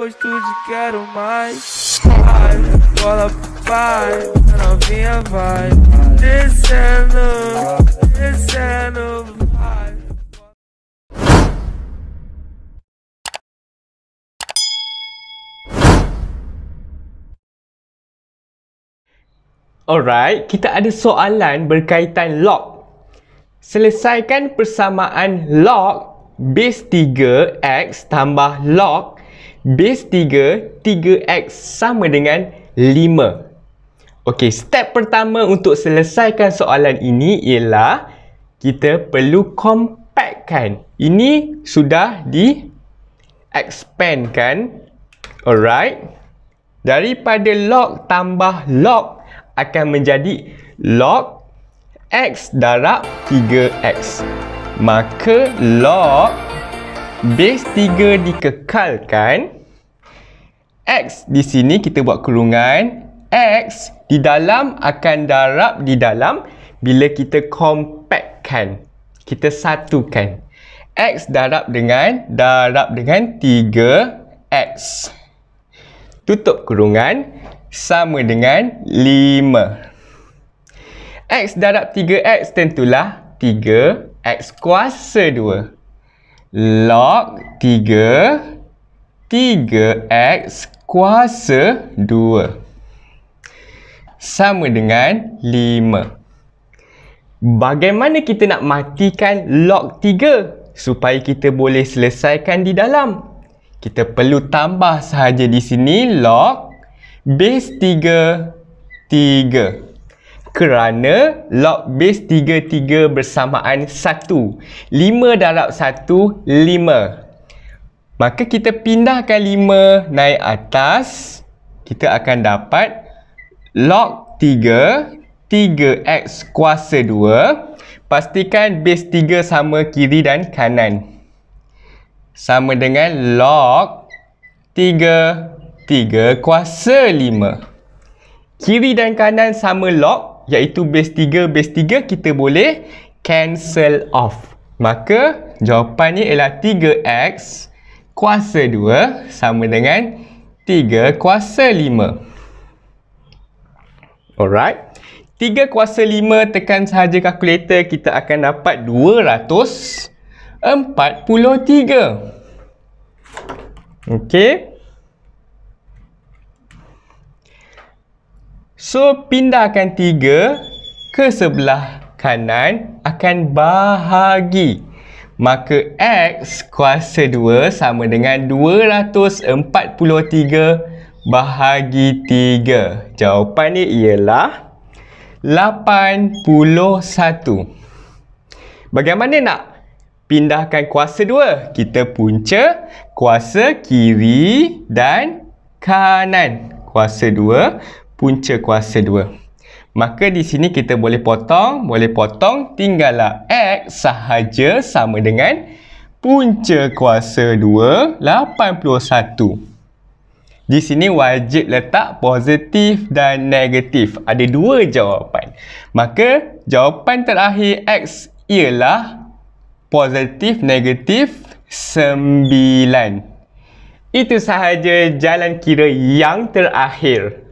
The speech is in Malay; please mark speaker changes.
Speaker 1: gosto de quero mais. Vai, bola pai, novinha vai. Descendo, descendo. Alright, kita ada soalan berkaitan log. Selesaikan persamaan log base 3x tambah log base 3, 3x sama dengan 5. Okey, step pertama untuk selesaikan soalan ini ialah kita perlu compactkan. Ini sudah di expand kan? Alright. Daripada log tambah log akan menjadi log x darab 3x. Maka log base 3 dikekalkan. X di sini kita buat kurungan X di dalam akan darab di dalam bila kita compactkan. Kita satukan. X darab dengan darab dengan 3X. Tutup kurungan sama dengan 5. X darab 3X tentulah 3X kuasa 2. Log 3X kuasa 2 sama dengan 5. Bagaimana kita nak matikan log 3 supaya kita boleh selesaikan di dalam? Kita perlu tambah sahaja di sini log base 3, 3. Kerana log base 3, 3 bersamaan 1. 5 darab 1, 5. Maka kita pindahkan 5 naik atas. Kita akan dapat log 3, 3x kuasa 2. Pastikan base 3 sama kiri dan kanan. Sama dengan log 3, 3 kuasa 5. Kiri dan kanan sama log, iaitu base 3, base 3 kita boleh cancel off. Maka jawapannya ialah 3x kuasa kuasa 2 sama dengan 3 kuasa 5. Alright. 3 kuasa 5 tekan sahaja kalkulator kita akan dapat 243. Okay, So pindahkan 3 ke sebelah kanan akan bahagi maka X kuasa 2 sama dengan 243 bahagi 3. Jawapan ni ialah 81. Bagaimana nak pindahkan kuasa 2? Kita punca kuasa kiri dan kanan. Kuasa 2, punca kuasa 2. Maka di sini kita boleh potong, boleh potong, tinggallah X sahaja sama dengan punca kuasa 2, 81. Di sini wajib letak positif dan negatif. Ada dua jawapan. Maka jawapan terakhir X ialah positif negatif 9. Itu sahaja jalan kira yang terakhir.